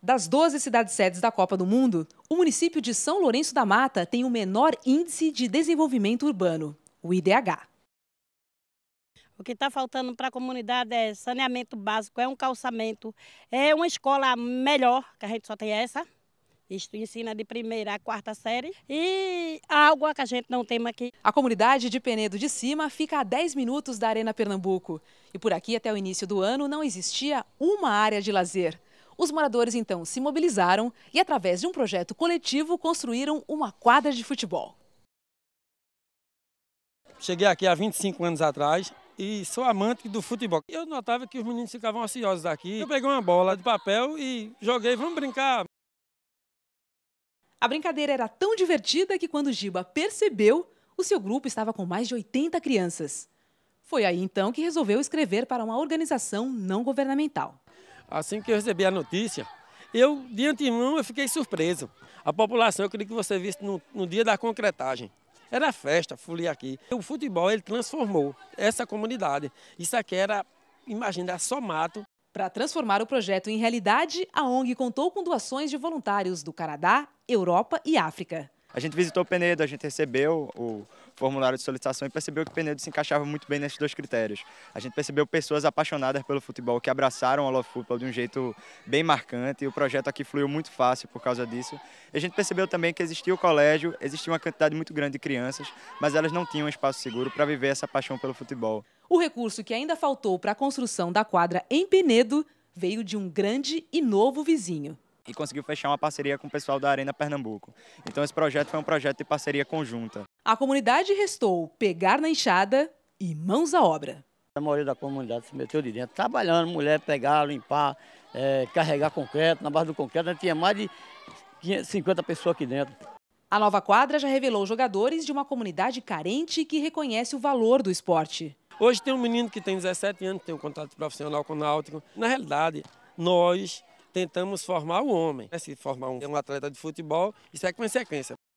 Das 12 cidades sedes da Copa do Mundo, o município de São Lourenço da Mata tem o menor índice de desenvolvimento urbano, o IDH. O que está faltando para a comunidade é saneamento básico, é um calçamento, é uma escola melhor, que a gente só tem essa. Isto ensina de primeira a quarta série e água que a gente não tem aqui. A comunidade de Penedo de Cima fica a 10 minutos da Arena Pernambuco. E por aqui, até o início do ano, não existia uma área de lazer. Os moradores então se mobilizaram e, através de um projeto coletivo, construíram uma quadra de futebol. Cheguei aqui há 25 anos atrás e sou amante do futebol. Eu notava que os meninos ficavam ansiosos aqui. Eu peguei uma bola de papel e joguei, vamos brincar. A brincadeira era tão divertida que quando Giba percebeu, o seu grupo estava com mais de 80 crianças. Foi aí então que resolveu escrever para uma organização não governamental. Assim que eu recebi a notícia, eu, de antemão, eu fiquei surpreso. A população, eu queria que você visse no, no dia da concretagem. Era festa, folia aqui. O futebol, ele transformou essa comunidade. Isso aqui era, imagina, só mato. Para transformar o projeto em realidade, a ONG contou com doações de voluntários do Canadá, Europa e África. A gente visitou Penedo, a gente recebeu o formulário de solicitação e percebeu que Penedo se encaixava muito bem nesses dois critérios. A gente percebeu pessoas apaixonadas pelo futebol, que abraçaram o Love Football de um jeito bem marcante e o projeto aqui fluiu muito fácil por causa disso. E a gente percebeu também que existia o colégio, existia uma quantidade muito grande de crianças, mas elas não tinham espaço seguro para viver essa paixão pelo futebol. O recurso que ainda faltou para a construção da quadra em Penedo veio de um grande e novo vizinho e conseguiu fechar uma parceria com o pessoal da Arena Pernambuco. Então esse projeto foi um projeto de parceria conjunta. A comunidade restou pegar na enxada e mãos à obra. A maioria da comunidade se meteu de dentro, trabalhando, mulher pegar, limpar, é, carregar concreto. Na base do concreto, tinha mais de 50 pessoas aqui dentro. A nova quadra já revelou jogadores de uma comunidade carente que reconhece o valor do esporte. Hoje tem um menino que tem 17 anos, tem um contrato profissional com o Náutico. Na realidade, nós tentamos formar o homem. Né? Se formar um, um atleta de futebol, isso é consequência.